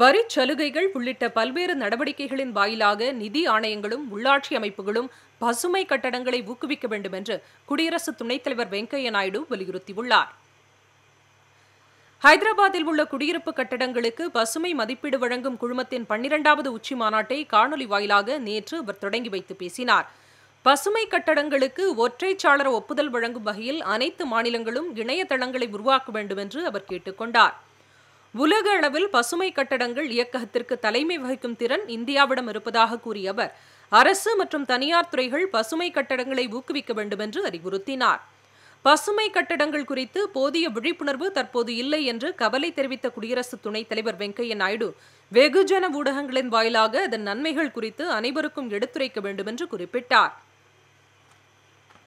வரி சலுகைகள் உள்ளிட்ட பல்வேறு நடவடிக்கைகளின் வாயிலாக நிதி ஆணையங்களும் உள்ளாட்சி அமைப்புகளும் பசுமை கட்டடங்களை ஊக்குவிக்க வேண்டும் என்று குடியரசு துணைத் தலைவர் வெங்கையா நாயுடு வலியுறுத்தியுள்ளார் ஹைதராபாத்தில் உள்ள குடியிருப்பு கட்டடங்களுக்கு பசுமை மதிப்பீடு வழங்கும் குழுமத்தின் பன்னிரண்டாவது உச்சி மாநாட்டை காணொலி வாயிலாக நேற்று அவர் தொடங்கி வைத்து பேசினார் பசுமை கட்டடங்களுக்கு ஒற்றைச்சாளர ஒப்புதல் வழங்கும் வகையில் அனைத்து மாநிலங்களும் இணையதளங்களை உருவாக்க வேண்டும் என்று அவர் கொண்டாா் உலக அளவில் பசுமை கட்டடங்கள் இயக்கத்திற்கு தலைமை வகிக்கும் திறன் இந்தியாவிடம் இருப்பதாக கூறிய அவர் அரசு மற்றும் தனியார் துறைகள் பசுமை கட்டடங்களை ஊக்குவிக்க வேண்டும் என்று அறிவுறுத்தினார் பசுமை கட்டடங்கள் குறித்து போதிய விழிப்புணர்வு தற்போது இல்லை என்று கவலை தெரிவித்த குடியரசு துணைத் தலைவர் வெங்கையா நாயுடு வெகுஜன ஊடகங்களின் வாயிலாக அதன் நன்மைகள் குறித்து அனைவருக்கும் எடுத்துரைக்க வேண்டும் என்று குறிப்பிட்டார்